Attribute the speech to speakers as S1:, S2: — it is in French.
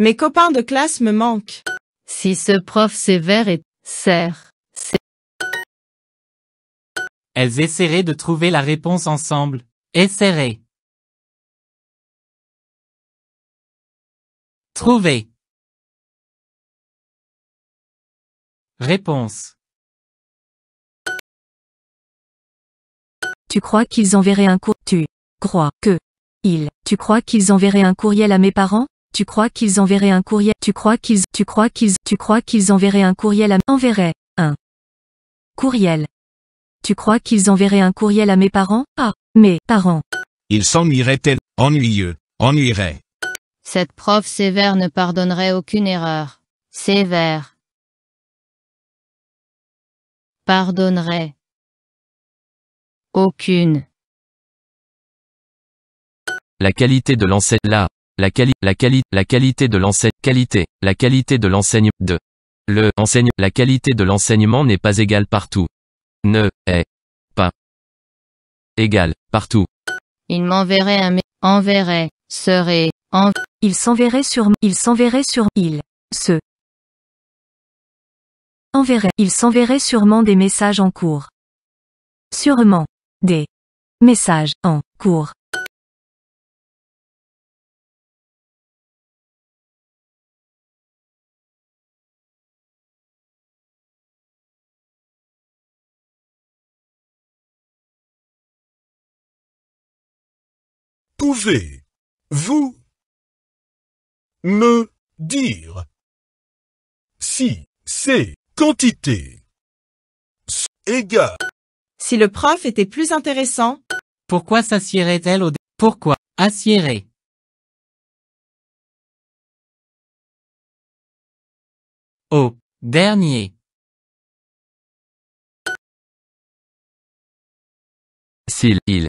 S1: Mes copains de classe me manquent. Si ce prof sévère est serre. Elles essaieraient de trouver la réponse ensemble. Essaieraient. Trouver. Réponse. Tu crois qu'ils enverraient un cour. Tu crois que ils. Tu crois qu'ils enverraient un courriel à mes parents tu crois qu'ils enverraient un courriel Tu crois qu'ils Tu crois qu'ils Tu crois qu'ils enverraient un courriel à Enverraient un courriel. Tu crois qu'ils enverraient un courriel à mes parents Ah, mes parents. Ils s'ennuieraient-elles Ennuyeux, ennuieraient. Cette prof sévère ne pardonnerait aucune erreur. Sévère. Pardonnerait. Aucune. La qualité de l'ancêtre. là la, la, la qualité de l'enseigne, qualité, la qualité de l'enseigne, de, le, enseigne, la qualité de l'enseignement n'est pas égale partout. Ne, est, pas, égale, partout. Il m'enverrait un, enverrait, serait, en, il s'enverrait sur, il s'enverrait sur, il, se, enverrait, il s'enverrait sûrement des messages en cours. Sûrement, des messages en cours. pouvez, vous, me dire si ces quantités égales. Si le prof était plus intéressant, pourquoi sassierait elle au Pourquoi assierait Au dernier. S'il,